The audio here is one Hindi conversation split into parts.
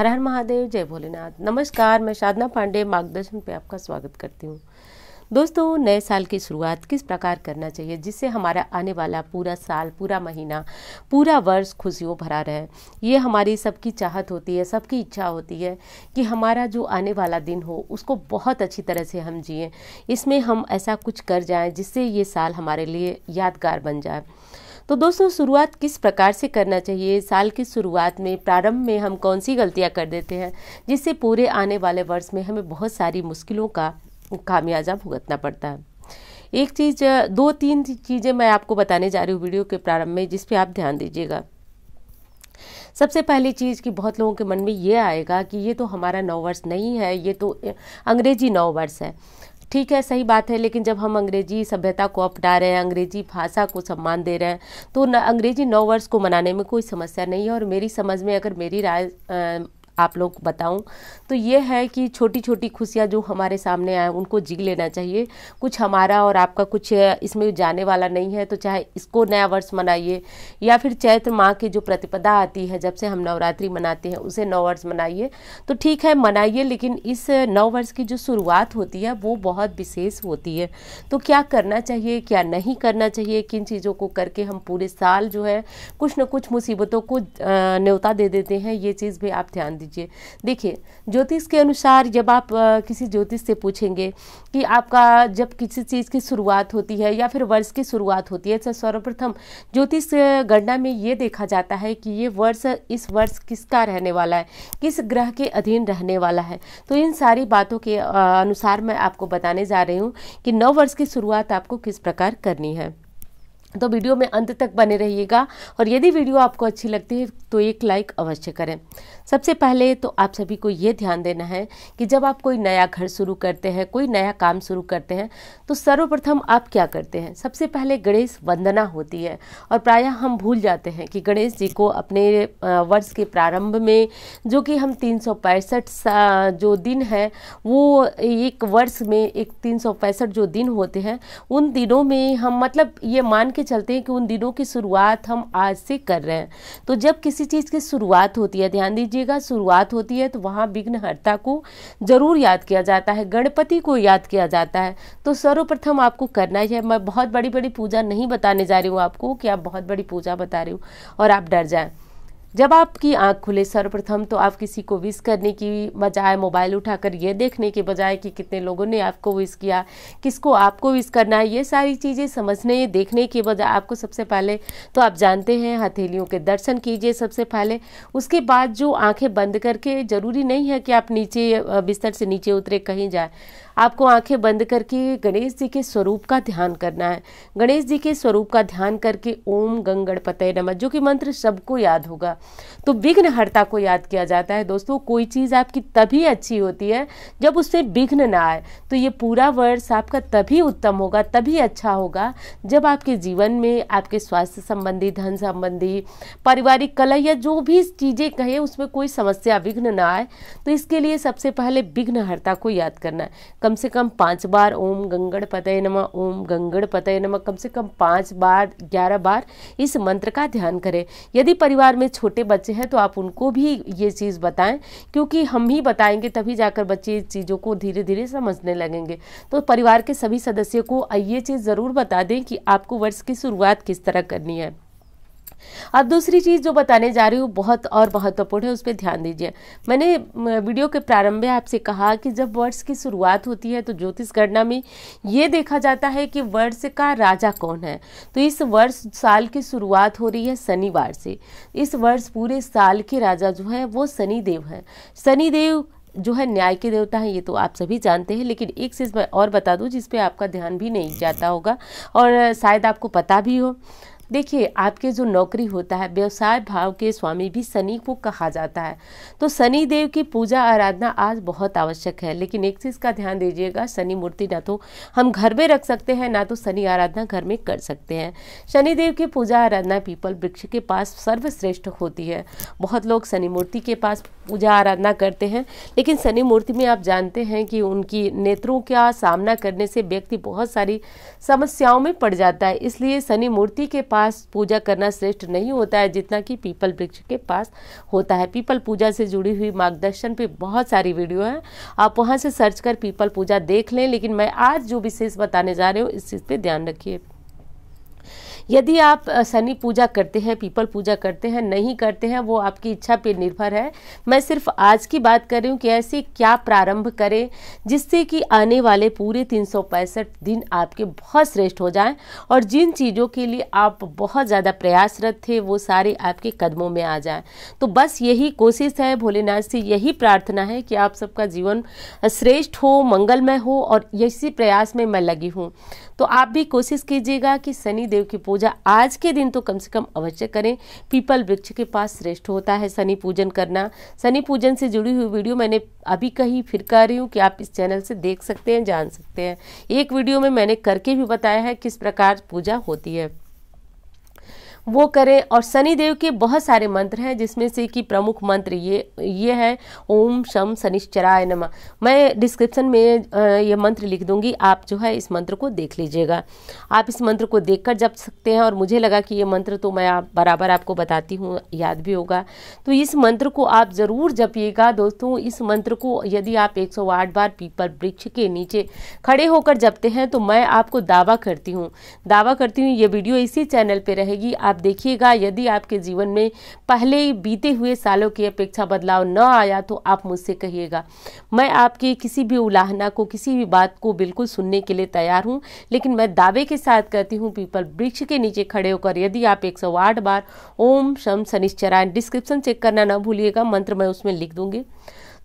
हर हर महादेव जय भोलेनाथ नमस्कार मैं साधना पांडे मार्गदर्शन पे आपका स्वागत करती हूँ दोस्तों नए साल की शुरुआत किस प्रकार करना चाहिए जिससे हमारा आने वाला पूरा साल पूरा महीना पूरा वर्ष खुशियों भरा रहे ये हमारी सबकी चाहत होती है सबकी इच्छा होती है कि हमारा जो आने वाला दिन हो उसको बहुत अच्छी तरह से हम जिए इसमें हम ऐसा कुछ कर जाएं जिससे ये साल हमारे लिए यादगार बन जाए तो दोस्तों शुरुआत किस प्रकार से करना चाहिए साल की शुरुआत में प्रारंभ में हम कौन सी गलतियाँ कर देते हैं जिससे पूरे आने वाले वर्ष में हमें बहुत सारी मुश्किलों का खामियाजा भुगतना पड़ता है एक चीज़ दो तीन चीज़ें मैं आपको बताने जा रही हूँ वीडियो के प्रारंभ में जिस पर आप ध्यान दीजिएगा सबसे पहली चीज़ कि बहुत लोगों के मन में ये आएगा कि ये तो हमारा नौ वर्ष नहीं है ये तो अंग्रेजी नौ वर्ष है ठीक है सही बात है लेकिन जब हम अंग्रेजी सभ्यता को अपना रहे हैं अंग्रेजी भाषा को सम्मान दे रहे हैं तो न, अंग्रेजी नौ वर्ष को मनाने में कोई समस्या नहीं है और मेरी समझ में अगर मेरी राय आप लोग बताऊं तो ये है कि छोटी छोटी खुशियाँ जो हमारे सामने आए उनको जी लेना चाहिए कुछ हमारा और आपका कुछ इसमें जाने वाला नहीं है तो चाहे इसको नया वर्ष मनाइए या फिर चैत्र माह की जो प्रतिपदा आती है जब से हम नवरात्रि मनाते हैं उसे नौ वर्ष मनाइए तो ठीक है मनाइए लेकिन इस नव वर्ष की जो शुरुआत होती है वो बहुत विशेष होती है तो क्या करना चाहिए क्या नहीं करना चाहिए किन चीज़ों को करके हम पूरे साल जो है कुछ न कुछ मुसीबतों को न्योता दे देते हैं ये चीज़ भी आप ध्यान दीजिए लीजिए देखिए ज्योतिष के अनुसार जब आप किसी ज्योतिष से पूछेंगे कि आपका जब किसी चीज़ की शुरुआत होती है या फिर वर्ष की शुरुआत होती है तो सर्वप्रथम ज्योतिष गणना में ये देखा जाता है कि ये वर्ष इस वर्ष किसका रहने वाला है किस ग्रह के अधीन रहने वाला है तो इन सारी बातों के अनुसार मैं आपको बताने जा रही हूँ कि नव वर्ष की शुरुआत आपको किस प्रकार करनी है तो वीडियो में अंत तक बने रहिएगा और यदि वीडियो आपको अच्छी लगती है तो एक लाइक अवश्य करें सबसे पहले तो आप सभी को ये ध्यान देना है कि जब आप कोई नया घर शुरू करते हैं कोई नया काम शुरू करते हैं तो सर्वप्रथम आप क्या करते हैं सबसे पहले गणेश वंदना होती है और प्रायः हम भूल जाते हैं कि गणेश जी को अपने वर्ष के प्रारंभ में जो कि हम तीन जो दिन है वो एक वर्ष में एक तीन जो दिन होते हैं उन दिनों में हम मतलब ये मान के के चलते हैं कि उन दिनों की शुरुआत हम आज से कर रहे हैं तो जब किसी चीज़ की शुरुआत होती है ध्यान दीजिएगा शुरुआत होती है तो वहाँ विघ्नहर्ता को जरूर याद किया जाता है गणपति को याद किया जाता है तो सर्वप्रथम आपको करना ही है मैं बहुत बड़ी बड़ी पूजा नहीं बताने जा रही हूँ आपको कि आप बहुत बड़ी पूजा बता रही हूँ और आप डर जाएँ जब आपकी आंख खुले सर्वप्रथम तो आप किसी को विश करने की बजाय मोबाइल उठाकर ये देखने के बजाय कि कितने लोगों ने आपको विश किया किसको आपको विश करना है ये सारी चीज़ें समझने देखने के बजाय आपको सबसे पहले तो आप जानते हैं हथेलियों के दर्शन कीजिए सबसे पहले उसके बाद जो आंखें बंद करके ज़रूरी नहीं है कि आप नीचे बिस्तर से नीचे उतरे कहीं जाए आपको आंखें बंद करके गणेश जी के स्वरूप का ध्यान करना है गणेश जी के स्वरूप का ध्यान करके ओम गंग गणपतय नमः जो कि मंत्र सबको याद होगा तो विघ्नहर्ता को याद किया जाता है दोस्तों कोई चीज़ आपकी तभी अच्छी होती है जब उससे विघ्न ना आए तो ये पूरा वर्ष आपका तभी उत्तम होगा तभी अच्छा होगा जब आपके जीवन में आपके स्वास्थ्य संबंधी धन संबंधी पारिवारिक कला या जो भी चीज़ें कहें उसमें कोई समस्या विघ्न ना आए तो इसके लिए सबसे पहले विघ्नहर्ता को याद करना है कम से कम पाँच बार ओम गंगड़ पतय नम ओम गंगड़ पतय नम कम से कम पाँच बार ग्यारह बार इस मंत्र का ध्यान करें यदि परिवार में छोटे बच्चे हैं तो आप उनको भी ये चीज़ बताएं क्योंकि हम ही बताएंगे तभी जाकर बच्चे इस चीज़ों को धीरे धीरे समझने लगेंगे तो परिवार के सभी सदस्यों को ये चीज़ ज़रूर बता दें कि आपको वर्ष की शुरुआत किस तरह करनी है अब दूसरी चीज़ जो बताने जा रही हूँ बहुत और महत्वपूर्ण है उस पर ध्यान दीजिए मैंने वीडियो के प्रारंभ में आपसे कहा कि जब वर्ड्स की शुरुआत होती है तो ज्योतिष गणना में ये देखा जाता है कि वर्ष का राजा कौन है तो इस वर्ष साल की शुरुआत हो रही है शनिवार से इस वर्ष पूरे साल के राजा जो है वो शनिदेव हैं शनिदेव जो है न्याय के देवता है ये तो आप सभी जानते हैं लेकिन एक चीज़ मैं और बता दूँ जिस आपका ध्यान भी नहीं जाता होगा और शायद आपको पता भी हो देखिए आपके जो नौकरी होता है व्यवसाय भाव के स्वामी भी शनि को कहा जाता है तो शनि देव की पूजा आराधना आज बहुत आवश्यक है लेकिन एक चीज़ का ध्यान दीजिएगा शनि मूर्ति ना तो हम घर में रख सकते हैं ना तो शनि आराधना घर में कर सकते हैं शनिदेव की पूजा आराधना पीपल वृक्ष के पास सर्वश्रेष्ठ होती है बहुत लोग शनि मूर्ति के पास पूजा आराधना करते हैं लेकिन शनि मूर्ति में आप जानते हैं कि उनकी नेत्रों का सामना करने से व्यक्ति बहुत सारी समस्याओं में पड़ जाता है इसलिए शनि मूर्ति के पास पास पूजा करना श्रेष्ठ नहीं होता है जितना कि पीपल वृक्ष के पास होता है पीपल पूजा से जुड़ी हुई मार्गदर्शन पे बहुत सारी वीडियो हैं आप वहाँ से सर्च कर पीपल पूजा देख लें लेकिन मैं आज जो विशेष बताने जा रही हूँ इस चीज़ पर ध्यान रखिए यदि आप शनि पूजा करते हैं पीपल पूजा करते हैं नहीं करते हैं वो आपकी इच्छा पे निर्भर है मैं सिर्फ आज की बात कर रही हूँ कि ऐसे क्या प्रारंभ करें जिससे कि आने वाले पूरे तीन दिन आपके बहुत श्रेष्ठ हो जाएं और जिन चीज़ों के लिए आप बहुत ज़्यादा प्रयासरत थे वो सारे आपके कदमों में आ जाएं तो बस यही कोशिश है भोलेनाथ से यही प्रार्थना है कि आप सबका जीवन श्रेष्ठ हो मंगलमय हो और इसी प्रयास में मैं लगी हूँ तो आप भी कोशिश कीजिएगा कि शनि देव की पूजा आज के दिन तो कम से कम अवश्य करें पीपल वृक्ष के पास श्रेष्ठ होता है शनि पूजन करना शनि पूजन से जुड़ी हुई वीडियो मैंने अभी कहीं फिर कह रही हूँ कि आप इस चैनल से देख सकते हैं जान सकते हैं एक वीडियो में मैंने करके भी बताया है किस प्रकार पूजा होती है वो करें और शनिदेव के बहुत सारे मंत्र हैं जिसमें से कि प्रमुख मंत्र ये ये है ओम शम शनिश्चराय नम मैं डिस्क्रिप्शन में ये मंत्र लिख दूंगी आप जो है इस मंत्र को देख लीजिएगा आप इस मंत्र को देख कर जप सकते हैं और मुझे लगा कि ये मंत्र तो मैं आप बराबर आपको बताती हूँ याद भी होगा तो इस मंत्र को आप ज़रूर जपिएगा दोस्तों इस मंत्र को यदि आप आठ बार पीपल वृक्ष के नीचे खड़े होकर जपते हैं तो मैं आपको दावा करती हूँ दावा करती हूँ ये वीडियो इसी चैनल पर रहेगी आप देखिएगा यदि आपके जीवन में पहले बीते हुए सालों की अपेक्षा बदलाव न आया तो आप मुझसे कहिएगा मैं आपकी किसी भी उलाहना को किसी भी बात को बिल्कुल सुनने के लिए तैयार हूँ लेकिन मैं दावे के साथ कहती हूँ पीपल वृक्ष के नीचे खड़े होकर यदि आप एक सौ आठ बार ओम शम शनिश्चरायण डिस्क्रिप्शन चेक करना ना भूलिएगा मंत्र मैं उसमें लिख दूंगी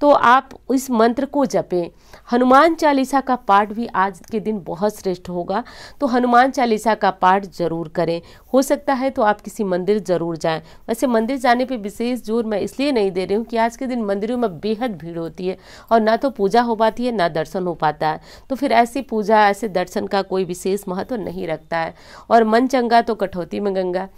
तो आप इस मंत्र को जपें हनुमान चालीसा का पाठ भी आज के दिन बहुत श्रेष्ठ होगा तो हनुमान चालीसा का पाठ जरूर करें हो सकता है तो आप किसी मंदिर ज़रूर जाएं वैसे मंदिर जाने पे विशेष जोर मैं इसलिए नहीं दे रही हूँ कि आज के दिन मंदिरों में बेहद भीड़ होती है और ना तो पूजा हो पाती है ना दर्शन हो पाता है तो फिर ऐसी पूजा ऐसे दर्शन का कोई विशेष महत्व नहीं रखता है और मन चंगा तो कठौती में गंगा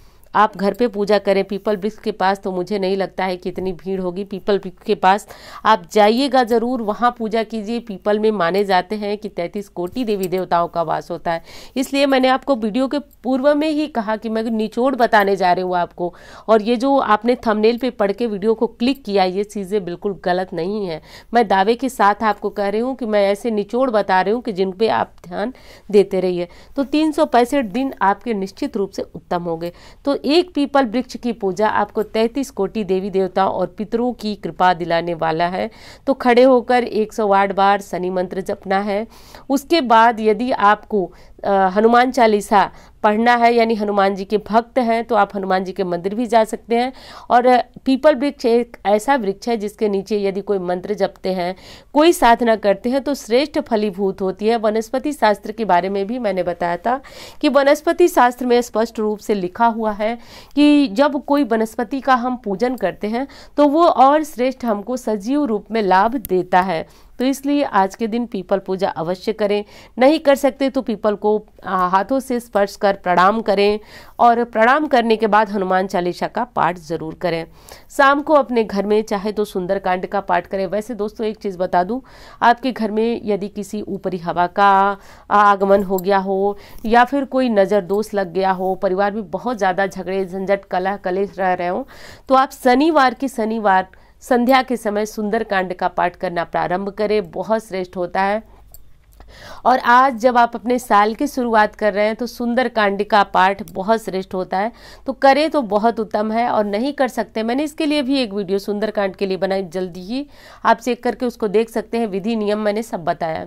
आप घर पे पूजा करें पीपल वृक्ष के पास तो मुझे नहीं लगता है कि इतनी भीड़ होगी पीपल वृक्ष के पास आप जाइएगा ज़रूर वहाँ पूजा कीजिए पीपल में माने जाते हैं कि तैंतीस कोटि देवी देवताओं का वास होता है इसलिए मैंने आपको वीडियो के पूर्व में ही कहा कि मैं निचोड़ बताने जा रही हूँ आपको और ये जो आपने थमनेल पर पढ़ के वीडियो को क्लिक किया ये चीज़ें बिल्कुल गलत नहीं है मैं दावे के साथ आपको कह रही हूँ कि मैं ऐसे निचोड़ बता रही हूँ कि जिन पर आप ध्यान देते रहिए तो तीन दिन आपके निश्चित रूप से उत्तम होंगे तो एक पीपल वृक्ष की पूजा आपको तैंतीस कोटि देवी देवताओं और पितरों की कृपा दिलाने वाला है तो खड़े होकर 108 बार शनि मंत्र जपना है उसके बाद यदि आपको हनुमान चालीसा पढ़ना है यानी हनुमान जी के भक्त हैं तो आप हनुमान जी के मंदिर भी जा सकते हैं और पीपल वृक्ष एक ऐसा वृक्ष है जिसके नीचे यदि कोई मंत्र जपते हैं कोई साधना करते हैं तो श्रेष्ठ फलीभूत होती है वनस्पति शास्त्र के बारे में भी मैंने बताया था कि वनस्पति शास्त्र में स्पष्ट रूप से लिखा हुआ है कि जब कोई वनस्पति का हम पूजन करते हैं तो वो और श्रेष्ठ हमको सजीव रूप में लाभ देता है तो इसलिए आज के दिन पीपल पूजा अवश्य करें नहीं कर सकते तो पीपल को हाथों से स्पर्श कर प्रणाम करें और प्रणाम करने के बाद हनुमान चालीसा का पाठ ज़रूर करें शाम को अपने घर में चाहे तो सुंदरकांड का पाठ करें वैसे दोस्तों एक चीज़ बता दूँ आपके घर में यदि किसी ऊपरी हवा का आगमन हो गया हो या फिर कोई नज़र दोष लग गया हो परिवार में बहुत ज़्यादा झगड़े झंझट कला कलेश रह रहे हो तो आप शनिवार की शनिवार संध्या के समय सुंदर कांड का पाठ करना प्रारंभ करें बहुत श्रेष्ठ होता है और आज जब आप अपने साल की शुरुआत कर रहे हैं तो सुंदर कांड का पाठ बहुत श्रेष्ठ होता है तो करें तो बहुत उत्तम है और नहीं कर सकते मैंने इसके लिए भी एक वीडियो सुंदर कांड के लिए बनाई जल्दी ही आप चेक करके उसको देख सकते हैं विधि नियम मैंने सब बताया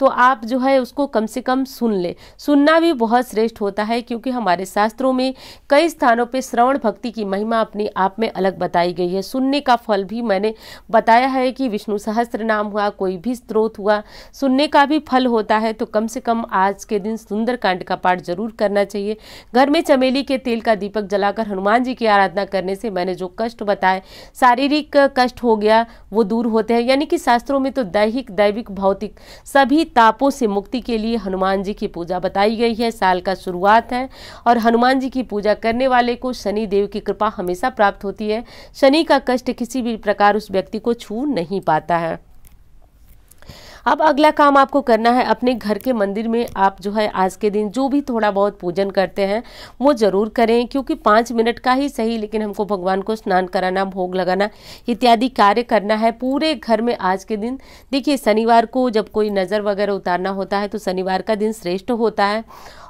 तो आप जो है उसको कम से कम सुन लें सुनना भी बहुत श्रेष्ठ होता है क्योंकि हमारे शास्त्रों में कई स्थानों पर श्रवण भक्ति की महिमा अपने आप में अलग बताई गई है सुनने का फल भी मैंने बताया है कि विष्णु सहस्त्र नाम हुआ कोई भी स्त्रोत हुआ सुनने का भी फल होता है तो कम से कम आज के दिन सुंदर कांड का पाठ जरूर करना चाहिए घर में चमेली के तेल का दीपक जलाकर हनुमान जी की आराधना करने से मैंने जो कष्ट बताए शारीरिक कष्ट हो गया वो दूर होते हैं यानी कि शास्त्रों में तो दैहिक दैविक भौतिक सभी सभी तापों से मुक्ति के लिए हनुमान जी की पूजा बताई गई है साल का शुरुआत है और हनुमान जी की पूजा करने वाले को शनि देव की कृपा हमेशा प्राप्त होती है शनि का कष्ट किसी भी प्रकार उस व्यक्ति को छू नहीं पाता है अब अगला काम आपको करना है अपने घर के मंदिर में आप जो है आज के दिन जो भी थोड़ा बहुत पूजन करते हैं वो ज़रूर करें क्योंकि पाँच मिनट का ही सही लेकिन हमको भगवान को स्नान कराना भोग लगाना इत्यादि कार्य करना है पूरे घर में आज के दिन देखिए शनिवार को जब कोई नज़र वगैरह उतारना होता है तो शनिवार का दिन श्रेष्ठ होता है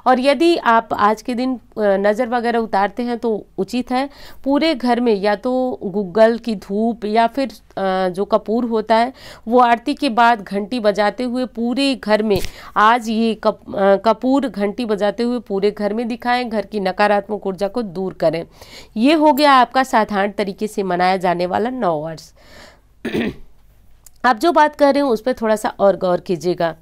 और यदि आप आज के दिन नज़र वगैरह उतारते हैं तो उचित है पूरे घर में या तो गूगल की धूप या फिर जो कपूर होता है वो आरती के बाद घंटी बजाते हुए पूरे घर में आज ये कप, कपूर घंटी बजाते हुए पूरे घर में दिखाएं घर की नकारात्मक ऊर्जा को दूर करें ये हो गया आपका साधारण तरीके से मनाया जाने वाला नौ वर्ष आप जो बात कर रहे हो उस पर थोड़ा सा और गौर कीजिएगा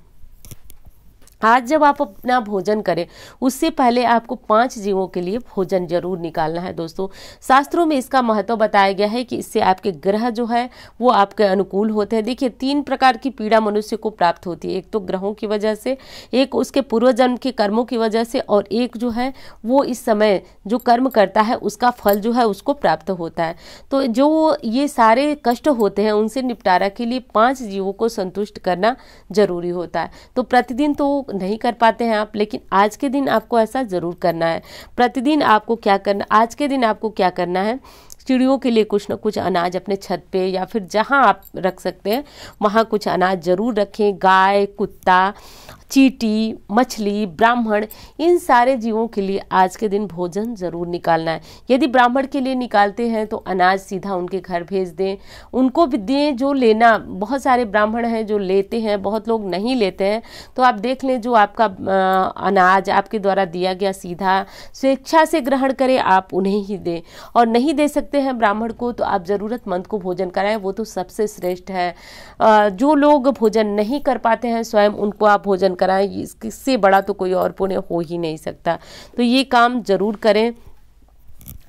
आज जब आप अपना भोजन करें उससे पहले आपको पांच जीवों के लिए भोजन जरूर निकालना है दोस्तों शास्त्रों में इसका महत्व बताया गया है कि इससे आपके ग्रह जो है वो आपके अनुकूल होते हैं देखिए तीन प्रकार की पीड़ा मनुष्य को प्राप्त होती है एक तो ग्रहों की वजह से एक उसके पूर्वजन्म के कर्मों की वजह से और एक जो है वो इस समय जो कर्म करता है उसका फल जो है उसको प्राप्त होता है तो जो ये सारे कष्ट होते हैं उनसे निपटारा के लिए पाँच जीवों को संतुष्ट करना जरूरी होता है तो प्रतिदिन तो नहीं कर पाते हैं आप लेकिन आज के दिन आपको ऐसा ज़रूर करना है प्रतिदिन आपको क्या करना आज के दिन आपको क्या करना है चिड़ियों के लिए कुछ ना कुछ अनाज अपने छत पे या फिर जहाँ आप रख सकते हैं वहाँ कुछ अनाज ज़रूर रखें गाय कुत्ता चीटी मछली ब्राह्मण इन सारे जीवों के लिए आज के दिन भोजन ज़रूर निकालना है यदि ब्राह्मण के लिए निकालते हैं तो अनाज सीधा उनके घर भेज दें उनको भी दें जो लेना बहुत सारे ब्राह्मण हैं जो लेते हैं बहुत लोग नहीं लेते हैं तो आप देख लें जो आपका अनाज आपके द्वारा दिया गया सीधा स्वेच्छा से ग्रहण करें आप उन्हें ही दें और नहीं दे सकते हैं ब्राह्मण को तो आप ज़रूरतमंद को भोजन कराएं वो तो सबसे श्रेष्ठ है जो लोग भोजन नहीं कर पाते हैं स्वयं उनको आप भोजन कराएं इससे बड़ा तो कोई और पुण्य हो ही नहीं सकता तो ये काम ज़रूर करें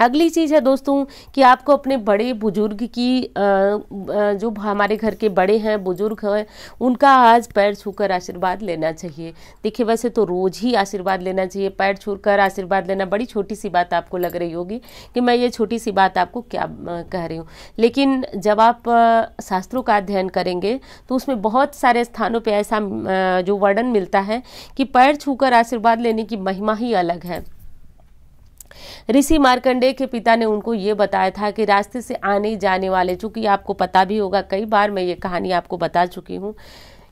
अगली चीज़ है दोस्तों कि आपको अपने बड़े बुजुर्ग की जो हमारे घर के बड़े हैं बुजुर्ग हैं उनका आज पैर छूकर आशीर्वाद लेना चाहिए देखिए वैसे तो रोज़ ही आशीर्वाद लेना चाहिए पैर छू कर आशीर्वाद लेना बड़ी छोटी सी बात आपको लग रही होगी कि मैं ये छोटी सी बात आपको क्या कह रही हूँ लेकिन जब आप शास्त्रों का अध्ययन करेंगे तो उसमें बहुत सारे स्थानों पर ऐसा जो वर्णन मिलता है कि पैर छूकर आशीर्वाद लेने की महिमा ही अलग है ऋषि मार्कंडे के पिता ने उनको ये बताया था कि रास्ते से आने जाने वाले चूंकि आपको पता भी होगा कई बार मैं ये कहानी आपको बता चुकी हूँ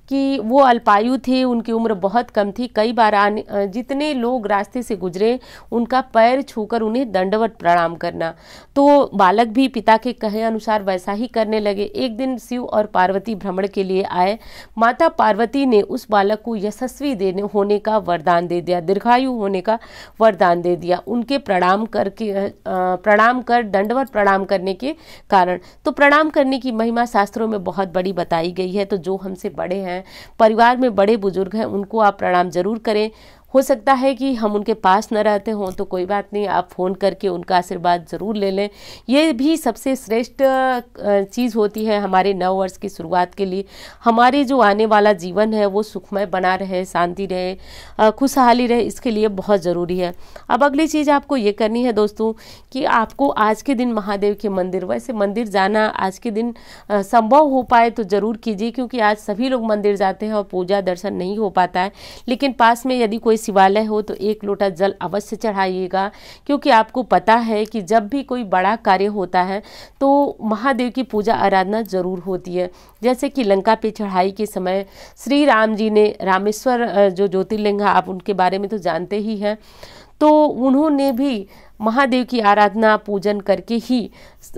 कि वो अल्पायु थे उनकी उम्र बहुत कम थी कई बार आने जितने लोग रास्ते से गुजरे उनका पैर छूकर उन्हें दंडवत प्रणाम करना तो बालक भी पिता के कहे अनुसार वैसा ही करने लगे एक दिन शिव और पार्वती भ्रमण के लिए आए माता पार्वती ने उस बालक को यशस्वी देने होने का वरदान दे दिया दीर्घायु होने का वरदान दे दिया उनके प्रणाम करके प्रणाम कर दंडवत प्रणाम करने के कारण तो प्रणाम करने की महिमा शास्त्रों में बहुत बड़ी बताई गई है तो जो हमसे बड़े हैं हैं परिवार में बड़े बुजुर्ग हैं उनको आप प्रणाम ज़रूर करें हो सकता है कि हम उनके पास न रहते हों तो कोई बात नहीं आप फ़ोन करके उनका आशीर्वाद ज़रूर ले लें ये भी सबसे श्रेष्ठ चीज़ होती है हमारे नव वर्ष की शुरुआत के लिए हमारे जो आने वाला जीवन है वो सुखमय बना रहे शांति रहे खुशहाली रहे इसके लिए बहुत ज़रूरी है अब अगली चीज़ आपको ये करनी है दोस्तों कि आपको आज के दिन महादेव के मंदिर वैसे मंदिर जाना आज के दिन संभव हो पाए तो ज़रूर कीजिए क्योंकि आज सभी लोग मंदिर जाते हैं और पूजा दर्शन नहीं हो पाता है लेकिन पास में यदि कोई शिवालय हो तो एक लोटा जल अवश्य चढ़ाइएगा क्योंकि आपको पता है कि जब भी कोई बड़ा कार्य होता है तो महादेव की पूजा आराधना जरूर होती है जैसे कि लंका पे चढ़ाई के समय श्री राम जी ने रामेश्वर जो ज्योतिर्लिंग आप उनके बारे में तो जानते ही हैं तो उन्होंने भी महादेव की आराधना पूजन करके ही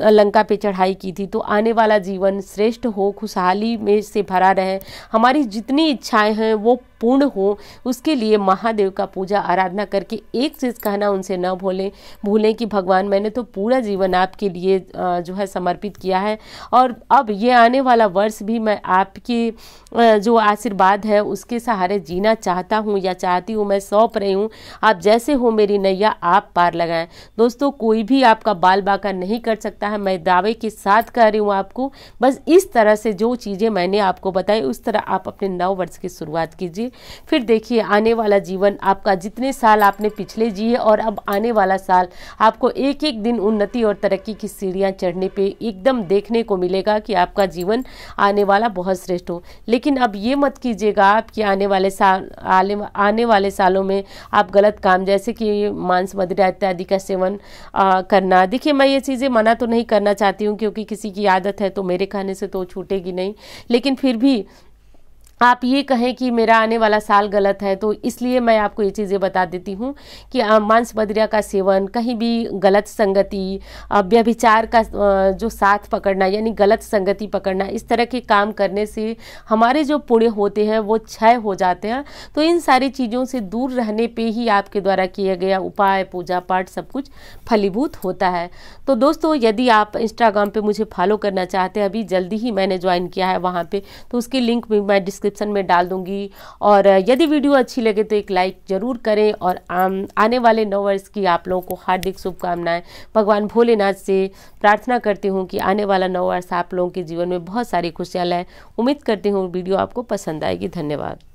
लंका पे चढ़ाई की थी तो आने वाला जीवन श्रेष्ठ हो खुशहाली में से भरा रहे हमारी जितनी इच्छाएं हैं वो पूर्ण हो उसके लिए महादेव का पूजा आराधना करके एक चीज़ कहना उनसे न भूलें भूलें कि भगवान मैंने तो पूरा जीवन आपके लिए जो है समर्पित किया है और अब ये आने वाला वर्ष भी मैं आपके जो आशीर्वाद है उसके सहारे जीना चाहता हूँ या चाहती हूँ मैं सौंप रही हूँ आप जैसे हो मेरी नैया आप पार लगाएं दोस्तों कोई भी आपका बाल बाका नहीं कर सकता है मैं दावे के साथ कह रही हूँ आपको बस इस तरह से जो चीज़ें मैंने आपको बताई उस तरह आप अपने नव वर्ष की शुरुआत कीजिए फिर देखिए आने वाला जीवन आपका जितने साल आपने पिछले जिए और अब आने वाला साल आपको एक एक दिन उन्नति और तरक्की की सीढ़ियाँ चढ़ने पर एकदम देखने को मिलेगा कि आपका जीवन आने वाला बहुत श्रेष्ठ हो लेकिन अब ये मत कीजिएगा आप कि आने वाले साल आने वाले सालों में आप गलत काम जैसे कि मांस मदिरा इत्यादि का सेवन आ, करना देखिए मैं ये चीज़ें मना तो नहीं करना चाहती हूँ क्योंकि किसी की आदत है तो मेरे खाने से तो छूटेगी नहीं लेकिन फिर भी आप ये कहें कि मेरा आने वाला साल गलत है तो इसलिए मैं आपको ये चीज़ें बता देती हूँ कि मांस बद्रिया का सेवन कहीं भी गलत संगति व्यभिचार का जो साथ पकड़ना यानी गलत संगति पकड़ना इस तरह के काम करने से हमारे जो पुण्य होते हैं वो क्षय हो जाते हैं तो इन सारी चीज़ों से दूर रहने पर ही आपके द्वारा किया गया उपाय पूजा पाठ सब कुछ फलीभूत होता है तो दोस्तों यदि आप इंस्टाग्राम पर मुझे फॉलो करना चाहते हैं अभी जल्दी ही मैंने ज्वाइन किया है वहाँ पर तो उसकी लिंक भी मैं डिस्क्रिप्शन डिस्क्रिप्शन में डाल दूंगी और यदि वीडियो अच्छी लगे तो एक लाइक ज़रूर करें और आने वाले नौ वर्ष की आप लोगों को हार्दिक शुभकामनाएं भगवान भोलेनाथ से प्रार्थना करती हूँ कि आने वाला नौ वर्ष आप लोगों के जीवन में बहुत सारी खुशियाँ लाए उम्मीद करती हूँ वीडियो आपको पसंद आएगी धन्यवाद